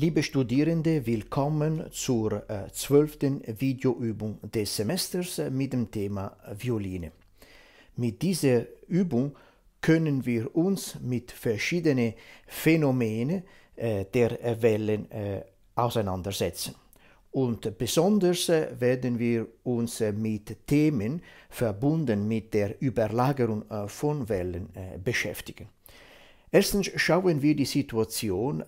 Liebe Studierende, willkommen zur äh, zwölften Videoübung des Semesters äh, mit dem Thema äh, Violine. Mit dieser Übung können wir uns mit verschiedenen Phänomenen der Wellen auseinandersetzen. Und besonders werden wir uns mit Themen verbunden mit der Überlagerung von Wellen beschäftigen. Erstens schauen wir die Situation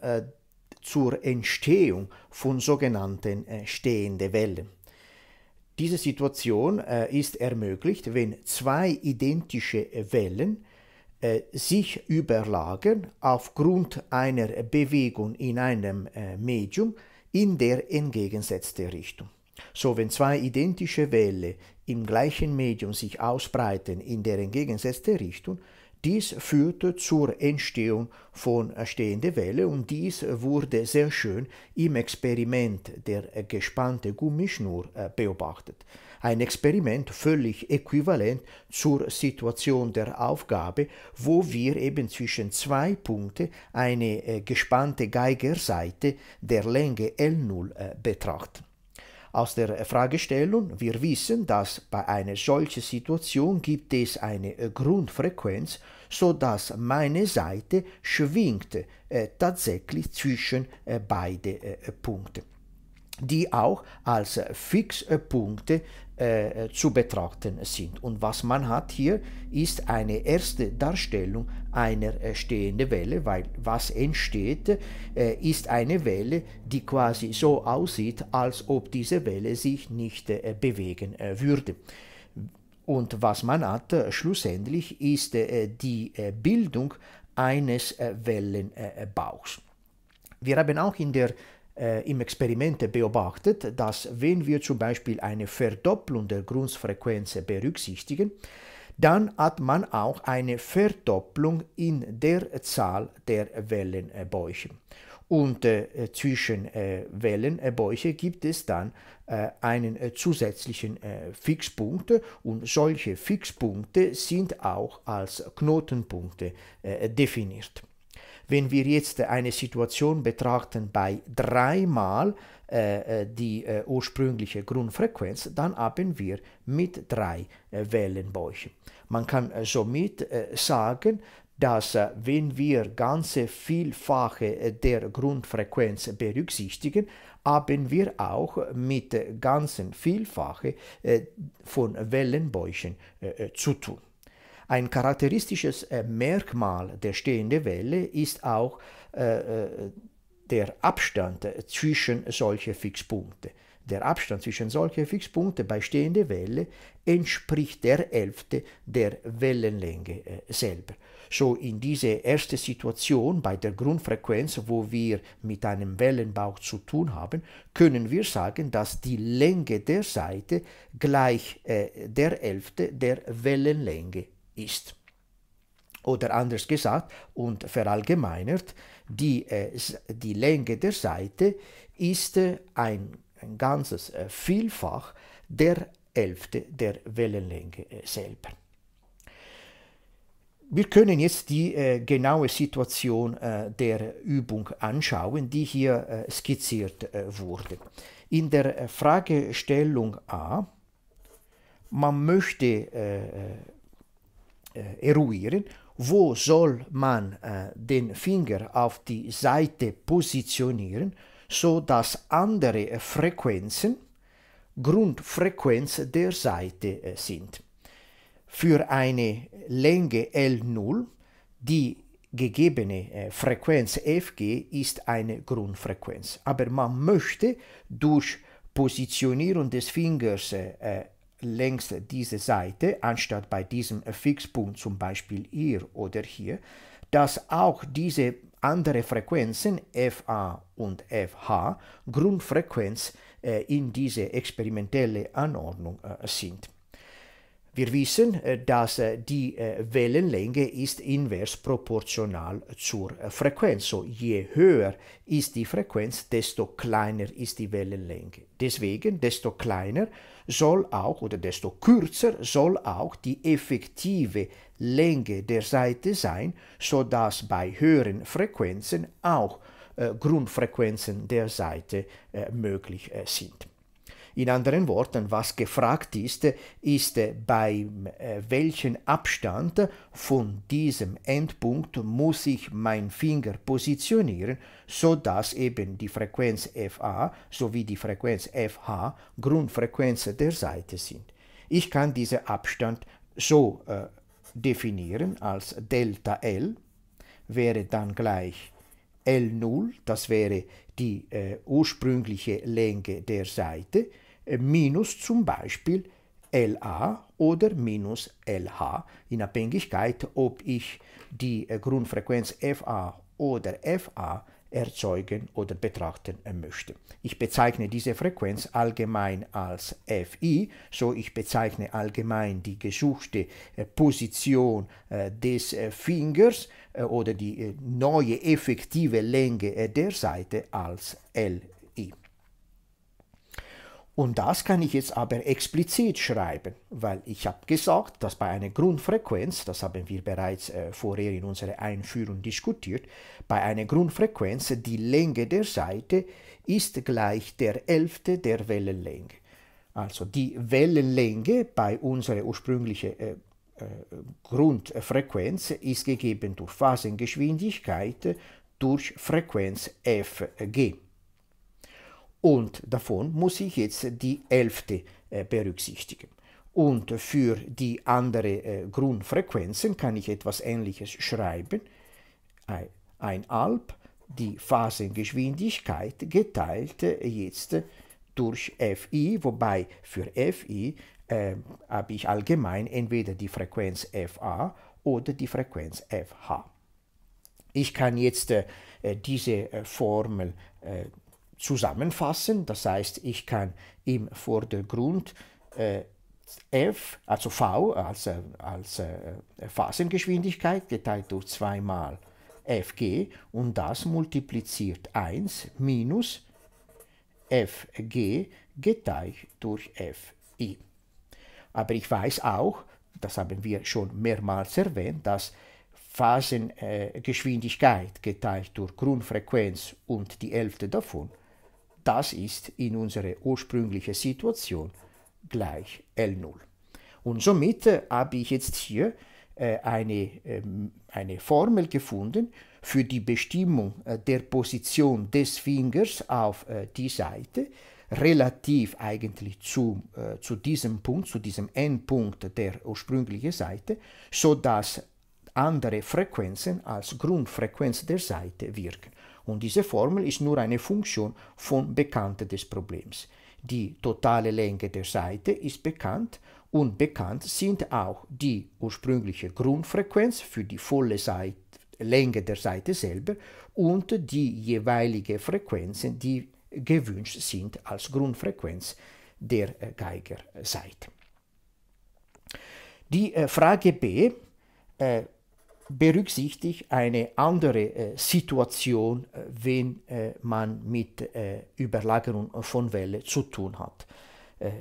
zur Entstehung von sogenannten äh, stehenden Wellen. Diese Situation äh, ist ermöglicht, wenn zwei identische Wellen äh, sich überlagern aufgrund einer Bewegung in einem Medium in der entgegengesetzten Richtung. So, wenn zwei identische Wellen im gleichen Medium sich ausbreiten in der entgegengesetzten Richtung, dies führte zur Entstehung von stehende Welle und dies wurde sehr schön im Experiment der gespannte Gummischnur äh, beobachtet. Ein Experiment völlig äquivalent zur Situation der Aufgabe, wo wir eben zwischen zwei Punkten eine äh, gespannte Geigerseite der Länge L0 äh, betrachten. Aus der Fragestellung, wir wissen, dass bei einer solchen Situation gibt es eine äh, Grundfrequenz, so dass meine Seite schwingt äh, tatsächlich zwischen äh, beide äh, Punkte die auch als äh, Fixpunkte äh, äh, zu betrachten sind. Und was man hat hier, ist eine erste Darstellung einer äh, stehenden Welle, weil was entsteht, ist eine Welle, die quasi so aussieht, als ob diese Welle sich nicht bewegen würde. Und was man hat schlussendlich, ist die Bildung eines Wellenbauchs. Wir haben auch in der äh, im Experiment beobachtet, dass wenn wir zum Beispiel eine Verdopplung der Grundfrequenz berücksichtigen, dann hat man auch eine Verdopplung in der Zahl der Wellenbäuche. Und äh, zwischen äh, Wellenbäuche gibt es dann äh, einen äh, zusätzlichen äh, Fixpunkt und solche Fixpunkte sind auch als Knotenpunkte definiert. Wenn wir jetzt eine Situation betrachten bei dreimal äh, äh, die äh, ursprüngliche Grundfrequenz, dann haben wir mit drei äh, Wellenbäuchen. Man kann äh, somit äh, sagen, dass wenn wir ganze Vielfache der Grundfrequenz berücksichtigen, haben wir auch mit ganzen Vielfache von Wellenbäuchen zu tun. Ein charakteristisches äh, Merkmal der stehenden Welle ist auch äh, äh, der Abstand zwischen solche Fixpunkte. Der Abstand zwischen solchen Fixpunkten bei stehender Welle entspricht der Hälfte der Wellenlänge selber. So in dieser ersten Situation bei der Grundfrequenz, wo wir mit einem Wellenbauch zu tun haben, können wir sagen, dass die Länge der Seite gleich äh, der Hälfte der Wellenlänge ist. Oder anders gesagt und verallgemeinert, die, äh, die Länge der Seite ist äh, ein, ganzes äh, Vielfach der Elfte der Wellenlänge selber. Wir können jetzt die äh, genaue Situation äh, der Übung anschauen, die hier äh, skizziert wurde. In der Fragestellung A, man möchte äh, eruieren, wo soll man äh, den Finger auf die Seite positionieren, so dass andere äh, Frequenzen Grundfrequenz der Seite äh, sind. Für eine Länge L0, die gegebene äh, Frequenz Fg ist eine Grundfrequenz, aber man möchte durch Positionierung des Fingers äh, längs dieser Seite, anstatt bei diesem Fixpunkt zum Beispiel hier oder hier, dass auch diese andere Frequenzen FA und FH Grundfrequenz äh, in diese experimentelle Anordnung äh, sind. Wir wissen, äh, dass äh, die äh, Wellenlänge ist invers proportional zur Frequenz. So je höher ist die Frequenz, desto kleiner ist die Wellenlänge. Deswegen, desto kleiner soll auch oder desto kürzer soll auch die effektive Länge der Seite sein, sodass bei höheren Frequenzen auch äh, Grundfrequenzen der Seite äh, möglich äh, sind. In anderen Worten, was gefragt ist, ist bei äh, welchem Abstand von diesem Endpunkt muss ich meinen Finger positionieren, sodass eben die Frequenz FA sowie die Frequenz FH Grundfrequenzen der Seite sind. Ich kann diesen Abstand so äh, definieren als Delta L wäre dann gleich L0, das wäre die äh, ursprüngliche Länge der Seite, äh, minus zum Beispiel LA oder minus LH, in Abhängigkeit, ob ich die äh, Grundfrequenz FA oder FA erzeugen oder betrachten äh, möchte. Ich bezeichne diese Frequenz allgemein als Fi, so ich bezeichne allgemein die gesuchte Position des Fingers oder die neue effektive Länge der Seite als Li. Und das kann ich jetzt aber explizit schreiben, weil ich habe gesagt, dass bei einer Grundfrequenz, das haben wir bereits äh, vorher in unserer Einführung diskutiert, bei einer Grundfrequenz die Länge der Seite ist gleich der Elfte der Wellenlänge. Also die Wellenlänge bei unserer ursprünglichen äh, äh, Grundfrequenz ist gegeben durch Phasengeschwindigkeit durch Frequenz fg. Und davon muss ich jetzt die elfte äh, berücksichtigen. Und für die anderen äh, Grundfrequenzen kann ich etwas Ähnliches schreiben. Ein Alp, die Phasengeschwindigkeit geteilt äh, jetzt durch Fi, wobei für Fi äh, habe ich allgemein entweder die Frequenz Fa oder die Frequenz Fh. Ich kann jetzt äh, diese Formel äh, zusammenfassen. Das heißt, ich kann im Vordergrund äh, f, also v als, äh, als äh, Phasengeschwindigkeit geteilt durch 2 mal fg und das multipliziert 1 minus fg geteilt durch fi. Aber ich weiß auch, das haben wir schon mehrmals erwähnt, dass Phasengeschwindigkeit geteilt durch Grundfrequenz und die Hälfte davon das ist in unserer ursprünglichen Situation gleich L0. Und somit äh, habe ich jetzt hier äh, eine, ähm, eine Formel gefunden für die Bestimmung äh, der Position des Fingers auf äh, die Seite, relativ eigentlich zu, äh, zu diesem Punkt, zu diesem Endpunkt der ursprünglichen Seite, sodass andere Frequenzen als Grundfrequenz der Seite wirken. Und diese Formel ist nur eine Funktion von Bekannte des Problems. Die totale Länge der Seite ist bekannt und bekannt sind auch die ursprüngliche Grundfrequenz für die volle Seite, Länge der Seite selber und die jeweilige Frequenzen, die gewünscht sind als Grundfrequenz der äh, Geigerseite. Die äh, Frage B äh, berücksichtigt eine andere äh, Situation, äh, wenn äh, man mit Überlagerung von Welle zu tun hat.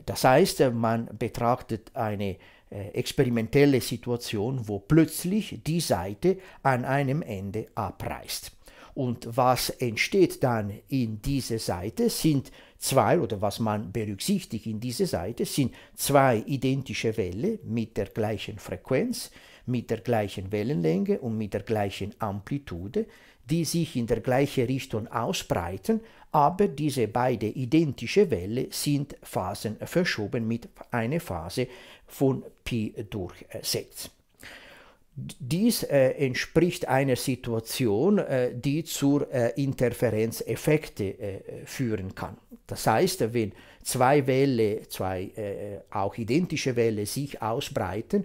Das heißt, man betrachtet eine experimentelle Situation, wo plötzlich die Seite an einem Ende abreißt. Und was entsteht dann in dieser Seite sind zwei, oder was man berücksichtigt in dieser Seite, sind zwei identische Welle mit der gleichen Frequenz, mit der gleichen Wellenlänge und mit der gleichen Amplitude, die sich in der gleichen Richtung ausbreiten, aber diese beide identische Welle sind phasenverschoben mit einer Phase von π durch 6. Dies äh, entspricht einer Situation, äh, die zur äh, Interferenzeffekten äh, führen kann. Das heißt, wenn zwei Wellen, zwei äh, auch identische Welle sich ausbreiten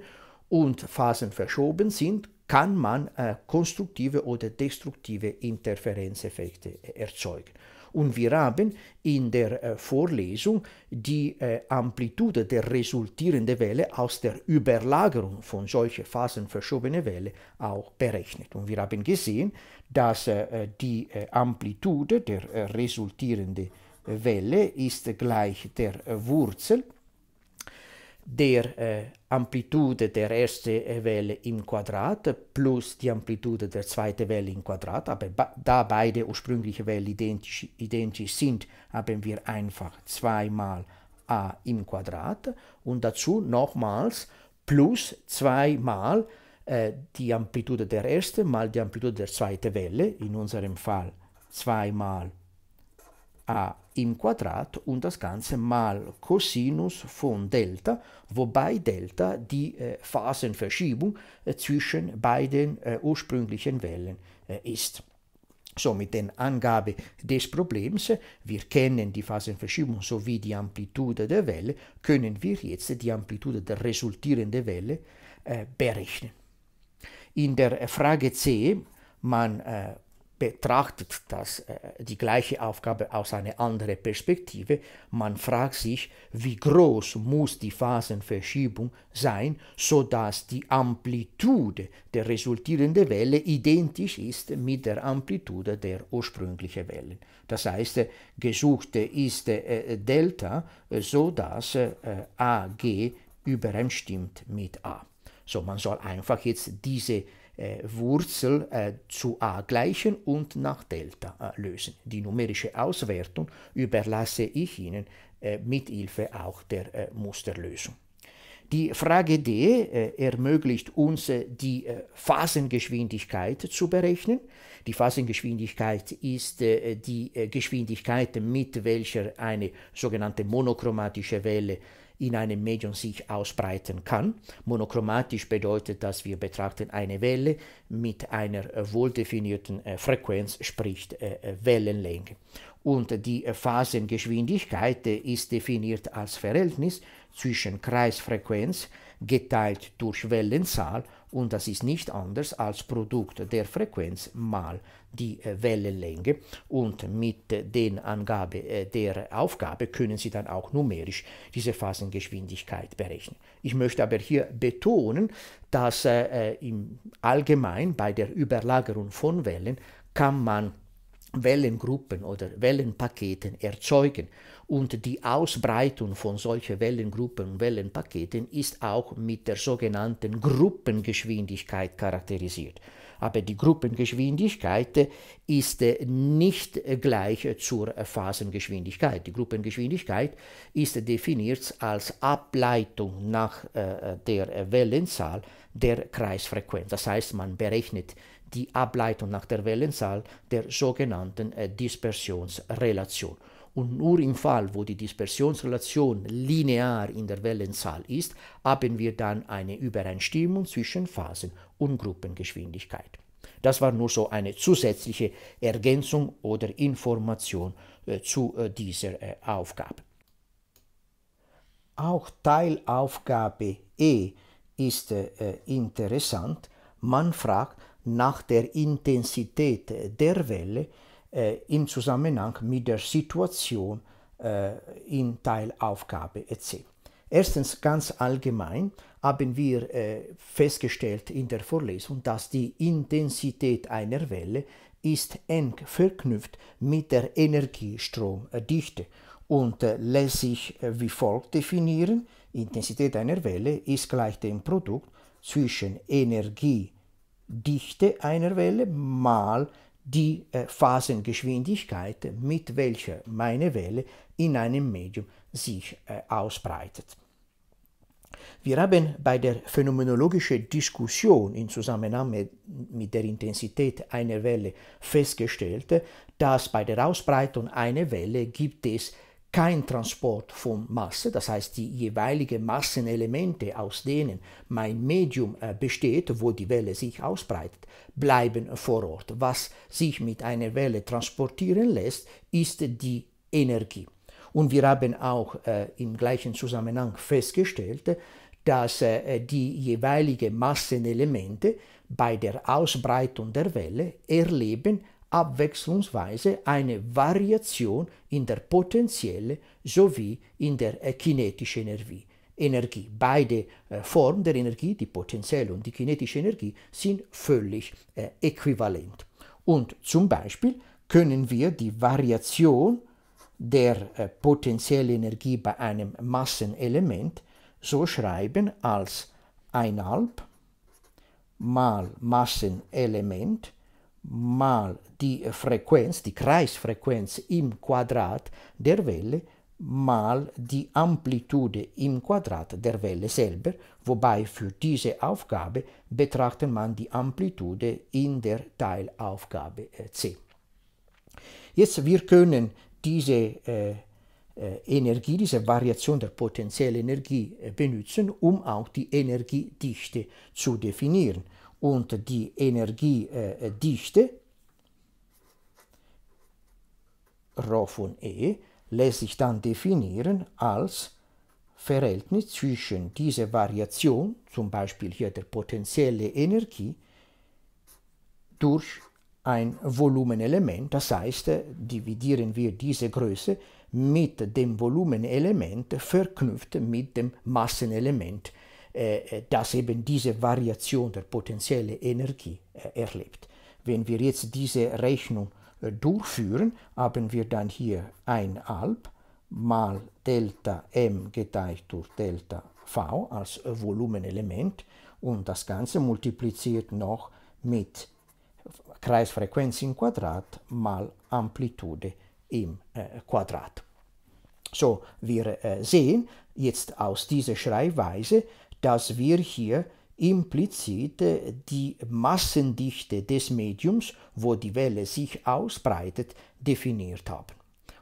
und Phasen verschoben sind, kann man äh, konstruktive oder destruktive Interferenzeffekte erzeugen. Und wir haben in der äh, Vorlesung die äh, Amplitude der resultierenden Welle aus der Überlagerung von solchen phasenverschobenen Welle auch berechnet. Und wir haben gesehen, dass äh, die äh, Amplitude der äh, resultierenden Welle ist gleich der Wurzel der äh, Amplitude der ersten eh, Welle im Quadrat plus die Amplitude der zweiten Welle im Quadrat, aber da beide ursprüngliche Wellen identisch, identisch sind, haben wir einfach 2 mal a im Quadrat und dazu nochmals plus zweimal äh, die Amplitude der ersten mal die Amplitude der zweiten Welle, in unserem Fall 2 zweimal a im Quadrat und das Ganze mal Cosinus von Delta, wobei Delta die äh, Phasenverschiebung äh, eh, zwischen beiden äh, ursprünglichen Wellen eh, ist. So mit der Angabe des Problems, wir kennen die Phasenverschiebung sowie die Amplitude der Welle, können wir jetzt die Amplitude der resultierenden Welle berechnen. In der Frage C man äh, betrachtet das, äh, die gleiche Aufgabe aus einer anderen Perspektive. Man fragt sich, wie groß muss die Phasenverschiebung sein, sodass die Amplitude der resultierenden Welle identisch ist mit der Amplitude der ursprünglichen Wellen. Das heißt, gesucht ist äh, äh, Delta, sodass AG übereinstimmt mit A. So, man soll einfach jetzt diese äh, Wurzel äh, zu a gleichen und nach Delta äh, lösen. Die numerische Auswertung überlasse ich Ihnen mit Hilfe auch der Musterlösung. Die Frage D äh, ermöglicht uns, äh, die äh, Phasengeschwindigkeit zu berechnen. Die Phasengeschwindigkeit ist die Geschwindigkeit, mit welcher eine sogenannte monochromatische Welle in einem Medium sich ausbreiten kann. Monochromatisch bedeutet, dass wir betrachten eine Welle mit einer äh, wohldefinierten äh, Frequenz, sprich äh, Wellenlänge. Und die Phasengeschwindigkeit ist definiert als Verhältnis zwischen Kreisfrequenz geteilt durch Wellenzahl und das ist nicht anders als Produkt der Frequenz mal die äh, Wellenlänge und mit den Angabe äh, der Aufgabe können Sie dann auch numerisch diese Phasengeschwindigkeit berechnen. Ich möchte aber hier betonen, dass äh, im Allgemein bei der Überlagerung von Wellen kann man Wellengruppen oder Wellenpaketen erzeugen. Und die Ausbreitung von solchen Wellengruppen und Wellenpaketen ist auch mit der sogenannten Gruppengeschwindigkeit charakterisiert aber die Gruppengeschwindigkeit ist äh, nicht gleich zur Phasengeschwindigkeit. Die Gruppengeschwindigkeit ist definiert als Ableitung nach äh, der Wellenzahl der Kreisfrequenz. Das heißt, man berechnet die Ableitung nach der Wellenzahl der sogenannten äh, Dispersionsrelation. Und nur im Fall, wo die Dispersionsrelation linear in der Wellenzahl ist, haben wir dann eine Übereinstimmung zwischen Phasen und Gruppengeschwindigkeit. Das war nur so eine zusätzliche Ergänzung oder Information äh, zu äh, dieser äh, Aufgabe. Auch Teilaufgabe E ist äh, interessant. Man fragt nach der Intensität der Welle äh, im Zusammenhang mit der Situation äh, in Teilaufgabe e C. Erstens ganz allgemein, haben wir äh, festgestellt in der Vorlesung, dass die Intensität einer Welle ist eng verknüpft mit der Energiestromdichte und äh, lässt sich äh, wie folgt definieren. Intensität einer Welle ist gleich dem Produkt zwischen Energiedichte einer Welle mal die Phasengeschwindigkeit, mit welcher meine Welle in einem Medium sich ausbreitet. Wir haben bei der phänomenologischen Diskussion im Zusammenhang mit, mit der Intensität einer Welle festgestellt, dass bei der Ausbreitung einer Welle gibt es kein Transport von Masse, das heißt die jeweiligen Massenelemente, aus denen mein Medium äh, besteht, wo die Welle sich ausbreitet, bleiben vor Ort. Was sich mit einer Welle transportieren lässt, ist die Energie. Und wir haben auch äh, im gleichen Zusammenhang festgestellt, dass äh, die jeweiligen Massenelemente bei der Ausbreitung der Welle erleben abwechslungsweise eine Variation in der potenziellen sowie in der äh, kinetischen Energie. Energie. Beide äh, Formen der Energie, die potenzielle und die kinetische Energie, sind völlig äh, äquivalent. Und zum Beispiel können wir die Variation der äh, potenzielle Energie bei einem Massenelement so schreiben als 1,5 mal Massenelement mal die Frequenz, die Kreisfrequenz im Quadrat der Welle mal die Amplitude im Quadrat der Welle selber, wobei für diese Aufgabe betrachtet man die Amplitude in der Teilaufgabe äh, C. Jetzt, wir können diese äh, äh, Energie, diese Variation der potenziellen Energie äh, benutzen, um auch die Energiedichte zu definieren. Und die Energiedichte Rho von E lässt sich dann definieren als Verhältnis zwischen dieser Variation, zum Beispiel hier der potenziellen Energie, durch ein Volumenelement, das heißt, äh, dividieren wir diese Größe mit dem Volumenelement verknüpft mit dem Massenelement, äh, äh, das eben diese Variation der potenziellen Energie erlebt. Wenn wir jetzt diese Rechnung durchführen, haben wir dann hier 1 halb mal Delta M geteilt durch Delta V als Volumenelement und das Ganze multipliziert noch mit Kreisfrequenz im Quadrat mal Amplitude im äh, Quadrat. So, wir äh, sehen jetzt aus dieser Schreibweise, dass wir hier implizit äh, die Massendichte des Mediums, wo die Welle sich ausbreitet, definiert haben.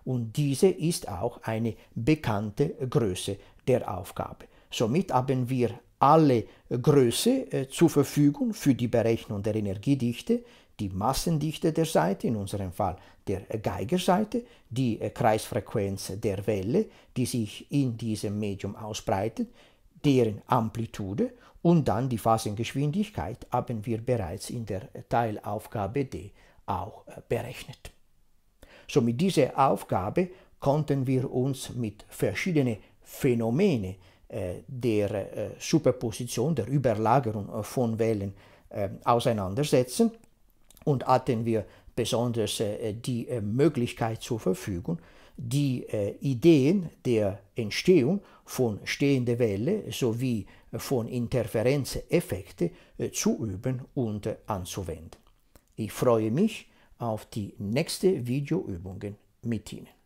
Und diese ist auch eine bekannte Größe der Aufgabe. Somit haben wir alle Größe äh, zur Verfügung für die Berechnung der Energiedichte, die Massendichte der Seite, in unserem Fall der Geigerseite, die äh, Kreisfrequenz der Welle, die sich in diesem Medium ausbreitet, deren Amplitude und dann die Phasengeschwindigkeit haben wir bereits in der Teilaufgabe D auch äh, berechnet. So mit dieser Aufgabe konnten wir uns mit verschiedenen Phänomenen äh, der Superposition, der Überlagerung von Wellen auseinandersetzen und hatten wir besonders äh, die äh, Möglichkeit zur Verfügung, die äh, Ideen der Entstehung von stehender Welle sowie von Interferenzeffekten zu üben und anzuwenden. Ich freue mich auf die nächste Videoübungen mit Ihnen.